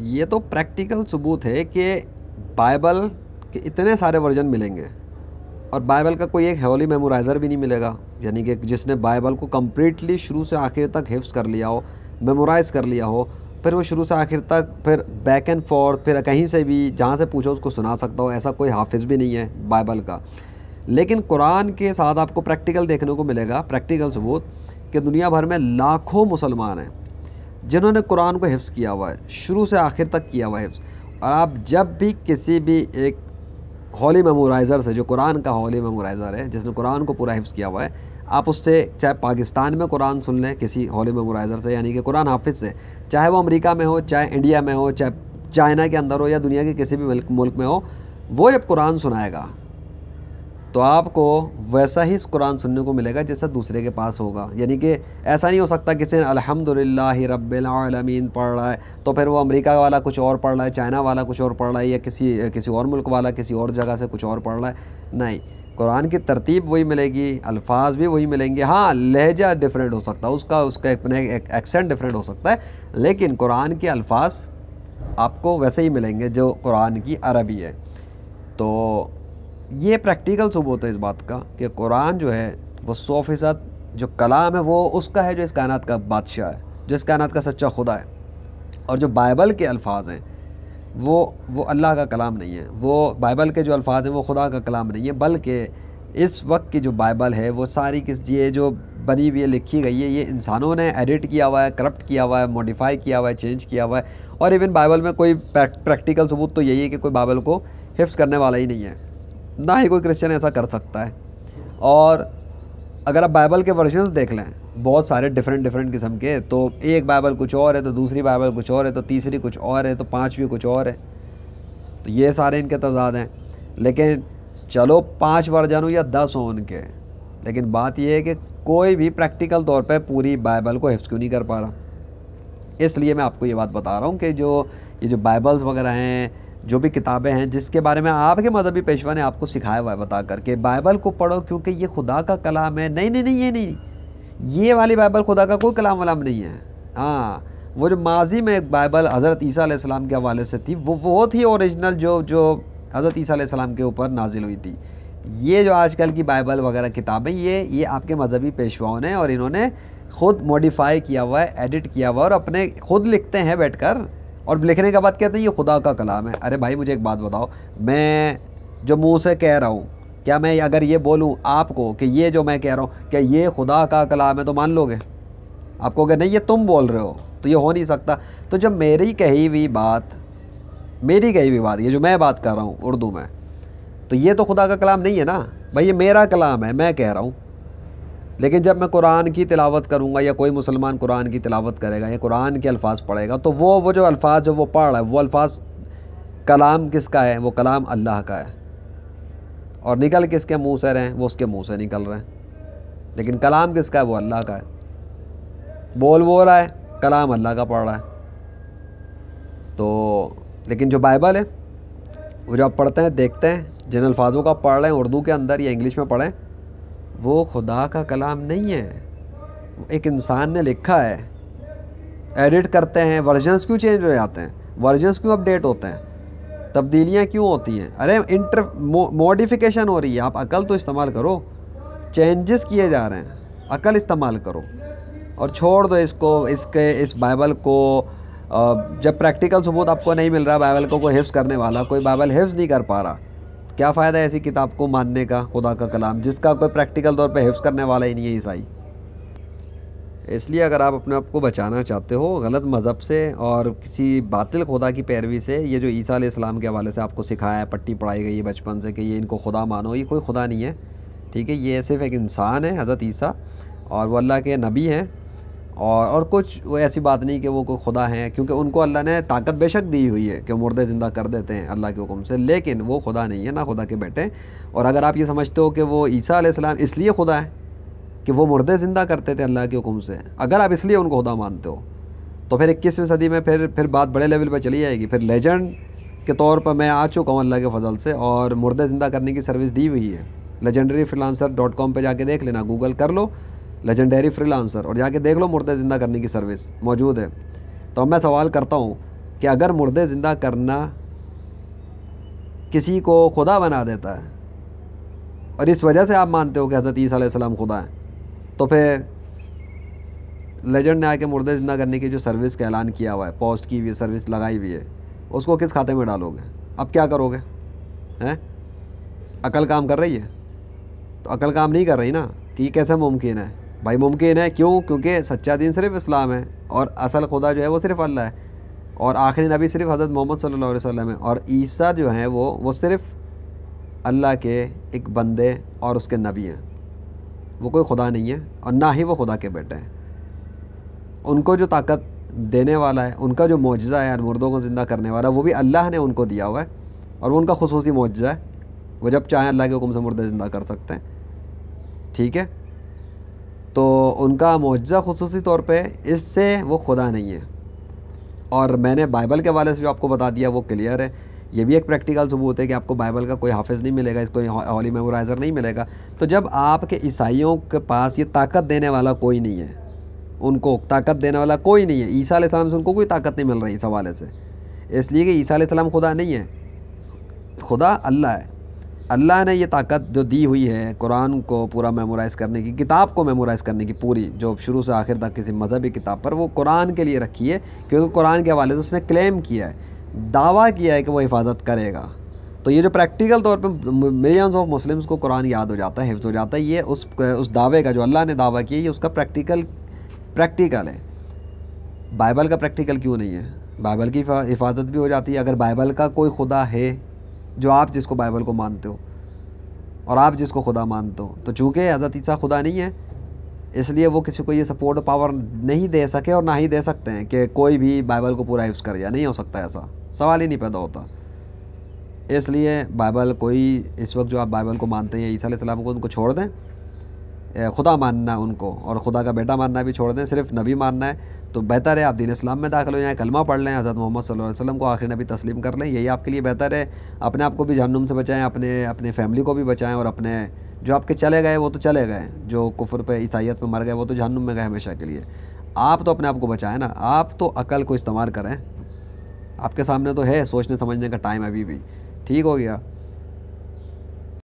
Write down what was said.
ये तो प्रैक्टिकल सबूत है कि बाइबल के इतने सारे वर्जन मिलेंगे और बाइबल का कोई एक हेवली मेमोराइज़र भी नहीं मिलेगा यानी कि जिसने बाइबल को कम्प्लीटली शुरू से आखिर तक हिफ्स कर लिया हो मेमोराइज़ कर लिया हो फिर वो शुरू से आखिर तक फिर बैक एंड फॉर्थ फिर कहीं से भी जहाँ से पूछो उसको सुना सकता हो ऐसा कोई हाफिज़ भी नहीं है बाइबल का लेकिन कुरान के साथ आपको प्रैक्टिकल देखने को मिलेगा प्रैक्टिकल सबूत कि दुनिया भर में लाखों मुसलमान हैं जिन्होंने कुरान को हिफ़्स किया हुआ है शुरू से आखिर तक किया हुआ हिफ्स और आप जब भी किसी भी एक हौली मेमोराइज़र से जो कुरान का हौली मेमोराइज़र है जिसने कुरान को पूरा हिफ्स किया हुआ है आप उससे चाहे पाकिस्तान में कुरान सुन लें किसी हौली मेमोराइज़र से यानी कि कुरान हाफिज़ से चाहे वो अमेरिका में हो चाहे इंडिया में हो चाहे चाइना के अंदर हो या दुनिया के किसी भी मुल्क में हो वो जब कुरान सुनाएगा तो आपको वैसा ही कुरान सुनने को मिलेगा जैसा दूसरे के पास होगा यानी कि ऐसा नहीं हो सकता किसी ने अलहमदिल्ला रबीन पढ़ रहा है तो फिर वो अमेरिका वाला कुछ और पढ़ रहा है चाइना वाला कुछ और पढ़ रहा है या किसी किसी और मुल्क वाला किसी और जगह से कुछ और पढ़ रहा है नहीं कुरान की तरतीब वही मिलेगी अल्फाज भी वही मिलेंगे हाँ लहजा डिफरेंट हो सकता है उसका उसका अपने एक्सेंट डिफरेंट हो सकता है लेकिन कुरान के अल्फाज आपको वैसे ही मिलेंगे जो कुरान की अरबी है तो ये प्रैक्टिकल सबूत है इस बात का कि कुरान जो है वो सौ फ़ीसद जो कलाम है वो उसका है जो इस कायनात का बादशाह है जो इस कायनात का सच्चा खुदा है और जो बाइबल के अल्फाज हैं वो वो अल्लाह का कलाम नहीं है वो बाइबल के जो अल्फाज हैं वो खुदा का कलाम नहीं है बल्कि इस वक्त की जो बाइबल है वो सारी किस ये जो बनी हुई है लिखी गई है ये इंसानों ने एडिट किया हुआ है करप्ट किया हुआ है मॉडिफाई किया हुआ है चेंज किया हुआ है और इवन बाइबल में कोई प्रैक्टिकल सबूत तो यही है कि कोई बाइबल को हिफ्स करने वाला ही नहीं है ना ही कोई क्रिश्चियन ऐसा कर सकता है और अगर आप बाइबल के वर्जन देख लें बहुत सारे डिफरेंट डिफरेंट किस्म के तो एक बाइबल कुछ और है तो दूसरी बाइबल कुछ और है तो तीसरी कुछ और है तो पाँचवीं कुछ और है तो ये सारे इनके तजाद हैं लेकिन चलो पाँच वर्जन हो या दस हो उनके लेकिन बात यह है कि कोई भी प्रैक्टिकल तौर पर पूरी बाइबल को हिफ्स क्यों नहीं कर पा रहा इसलिए मैं आपको ये बात बता रहा हूँ कि जो ये जो बाइबल्स वगैरह हैं जो भी किताबें हैं जिसके बारे में आपके मजहबी पेशवा ने आपको सिखाया हुआ है बता करके बाइबल को पढ़ो क्योंकि ये खुदा का कलाम है नहीं नहीं नहीं ये नहीं ये वाली बाइबल खुदा का कोई कलाम वलाम नहीं है हाँ वो जो माजी में बाइबल हज़रत ईसा के हवाले से थी वो वो थी औरिजिनल जो जो हज़रत ईसा के ऊपर नाजिल हुई थी ये जो आजकल की बाइबल वगैरह किताबें ये ये आपके मजहबी पेशवाओं ने और इन्होंने ख़ुद मॉडिफाई किया हुआ है एडिट किया हुआ है और अपने खुद लिखते हैं बैठकर और लिखने के बाद कहते हैं ये खुदा का कलाम है अरे भाई मुझे एक बात बताओ मैं जो मुँह से कह रहा हूँ क्या मैं अगर ये बोलूँ आपको कि ये जो मैं कह रहा हूँ क्या ये खुदा का कलाम है तो मान लोगे आपको कह नहीं ये तुम बोल रहे हो तो ये हो नहीं सकता तो जब मेरी कही हुई बात मेरी कही हुई बात ये जो मैं बात कर रहा हूँ उर्दू में तो ये तो खुदा का कलाम नहीं है ना भाई ये मेरा कलाम है मैं कह रहा हूँ लेकिन जब मैं कुरान की तिलावत करूँगा या कोई मुसलमान कुरान की तिलावत करेगा या कुरान के अल्फाज पढ़ेगा तो वो वो जो अल्फाज जो वो पढ़ रहा है वो अल्फाज कलाम किसका है वो कलाम अल्लाह का है और निकल किसके मुंह से रहे हैं वो उसके मुंह से निकल रहे हैं लेकिन कलाम किसका है वो अल्लाह का है बोल वो रहा है कलाम अल्लाह का पढ़ रहा है तो लेकिन जो बाइबल है वो जो आप पढ़ते हैं देखते हैं जिन अल्फाजों का पढ़ रहे हैं उर्दू के अंदर या इंग्लिश में पढ़ें वो खुदा का कलाम नहीं है एक इंसान ने लिखा है एडिट करते हैं वर्जन्स क्यों चेंज हो जाते हैं वर्जन्स क्यों अपडेट होते हैं तब्दीलियाँ क्यों होती हैं अरे इंटर मॉडिफिकेशन हो रही है आप अकल तो इस्तेमाल करो चेंजेस किए जा रहे हैं अकल इस्तेमाल करो और छोड़ दो इसको इसके इस बाइबल को जब प्रैक्टिकल सबूत आपको नहीं मिल रहा बाइबल को कोई हिफ्स करने वाला कोई बाइबल हिफ्स नहीं कर पा रहा क्या फ़ायदा है ऐसी किताब को मानने का खुदा का कलाम जिसका कोई प्रैक्टिकल तौर पर हिफ्स करने वाला ही नहीं है ईसाई इसलिए अगर आप अपने आप को बचाना चाहते हो गलत मज़हब से और किसी बातिल खुदा की पैरवी से ये जो ईसा इस्लाम के हवाले से आपको सिखाया है पट्टी पढ़ाई गई है बचपन से कि ये इनको खुदा मानो ये कोई खुदा नहीं है ठीक है ये सिर्फ एक इंसान है हज़रत ईसा और वो अल्लाह के नबी हैं और और कुछ वो ऐसी बात नहीं कि वो कोई खुदा हैं क्योंकि उनको अल्लाह ने ताकत बेशक दी हुई है कि मुर्दे ज़िंदा कर देते हैं अल्लाह के हुक्म से लेकिन वो खुदा नहीं है ना खुदा के बेटे और अगर आप ये समझते हो कि वो ईसा आसमाम इसलिए खुदा है कि वो मुर्दे ज़िंदा करते थे अल्लाह के हुक्म से अगर आप इसलिए उनको खुदा मानते हो तो फिर इक्कीसवीं सदी में फिर फिर बात बड़े लेवल पर चली जाएगी फिर लेजेंड के तौर पर मैं आ चुका हूँ अल्लाह के फजल से और मुर्दे ज़िंदा करने की सर्विस दी हुई है लेजेंडरी फ्रीलांसर डॉट कॉम पर जाके देख लेना गूगल कर लो लेजेंडरी फ्रीलांसर और जाके देख लो मुर्दे ज़िंदा करने की सर्विस मौजूद है तो मैं सवाल करता हूँ कि अगर मुर्दे ज़िंदा करना किसी को खुदा बना देता है और इस वजह से आप मानते हो कि हज़रत ईसा खुदा हैं तो फिर लेजेंड ने आके मुर्दे ज़िंदा करने की जो सर्विस का ऐलान किया हुआ है पोस्ट की हुई सर्विस लगाई हुई है उसको किस खाते में डालोगे अब क्या करोगे हैं अकल काम कर रही है तो अकल काम नहीं कर रही ना कि ये कैसे मुमकिन है भाई मुमकिन है क्यों क्योंकि सच्चा दिन सिर्फ इस्लाम है और असल खुदा जो है वो सिर्फ अल्लाह है और आखिरी नबी सिर्फ हज़रत मोहम्मद सल्लल्लाहु अलैहि वसल्लम है और ईसा जो है वो वो सिर्फ अल्लाह के एक बंदे और उसके नबी हैं वो कोई खुदा नहीं है और ना ही वो खुदा के बेटे हैं उनको जो ताकत देने वाला है उनका जो मुआजा है मुर्दों को ज़िंदा करने वाला वो भी अल्लाह ने उनको दिया हुआ है और वो उनका खसूसी मुआजा है वो जब चाहें अल्लाह के हुक्म से मुर्दे ज़िंदा कर सकते हैं ठीक है तो उनका मुजज़ा खसूसी तौर पर इससे वो खुदा नहीं है और मैंने बाइबल के हवाले से जो आपको बता दिया वो क्लियर है ये भी एक प्रैक्टिकल सबूत है कि आपको बाइबल का कोई हाफिज़ नहीं मिलेगा इसको हौली मेमोराइज़र नहीं मिलेगा तो जब आपके ईसाइयों के पास ये ताकत देने वाला कोई नहीं है उनको ताकत देने वाला कोई नहीं है ईसा से उनको कोई ताकत नहीं मिल रही इस हवाले से इसलिए कि ईसा खुदा नहीं है खुदा अल्लाह है अल्लाह ने ये ताकत जो दी हुई है कुरान को पूरा मेमोराइज़ करने की किताब को मेमोराइज़ करने की पूरी जो शुरू से आखिर तक किसी मजहबी किताब पर वो कुरान के लिए रखी है क्योंकि कुरान के हवाले से उसने क्लेम किया है दावा किया है कि वो हिफाजत करेगा तो ये जो प्रैक्टिकल तौर पर मिलियंस ऑफ मुस्लिम्स को कुरान याद हो जाता है हिफ्ज़ हो जाता है ये उस उस दावे का जो अल्लाह ने दावा किया ये उसका प्रैक्टिकल प्रैक्टिकल है बाइबल का प्रैक्टिकल क्यों नहीं है बाइबल की हिफाजत भी हो जाती है अगर बाइबल का कोई खुदा है जो आप जिसको बाइबल को मानते हो और आप जिसको खुदा मानते हो तो चूँकि हज़रत ईसा खुदा नहीं है इसलिए वो किसी को ये सपोर्ट पावर नहीं दे सके और ना ही दे सकते हैं कि कोई भी बाइबल को पूरा हिफ्स कर या नहीं हो सकता ऐसा सवाल ही नहीं पैदा होता इसलिए बाइबल कोई इस वक्त जो आप बाइबल को मानते हैं ईसा को उनको छोड़ दें खुदा मानना उनको और ख़ुदा का बेटा मानना भी छोड़ दें सिर्फ नबी मानना है तो बेहतर है आप दीन इस्लाम में दाखिल हो जाएँ कलमा पढ़ लें हज़रत मोहम्मद सल्लल्लाहु अलैहि वसल्लम को आखिर नबी तस्लीम कर लें यही आपके लिए बेहतर है अपने आप को भी जहनुम से बचाएँ अपने अपने फैमिली को भी बचाएँ और अपने जो आपके चले गए वो तो चले गए जो कुफर पर ईसाइत पर मर गए वो तो जहनुम में गए हमेशा के लिए आप तो अपने आप को बचाएं ना आप तो अकल को इस्तेमाल करें आपके सामने तो है सोचने समझने का टाइम अभी भी ठीक हो गया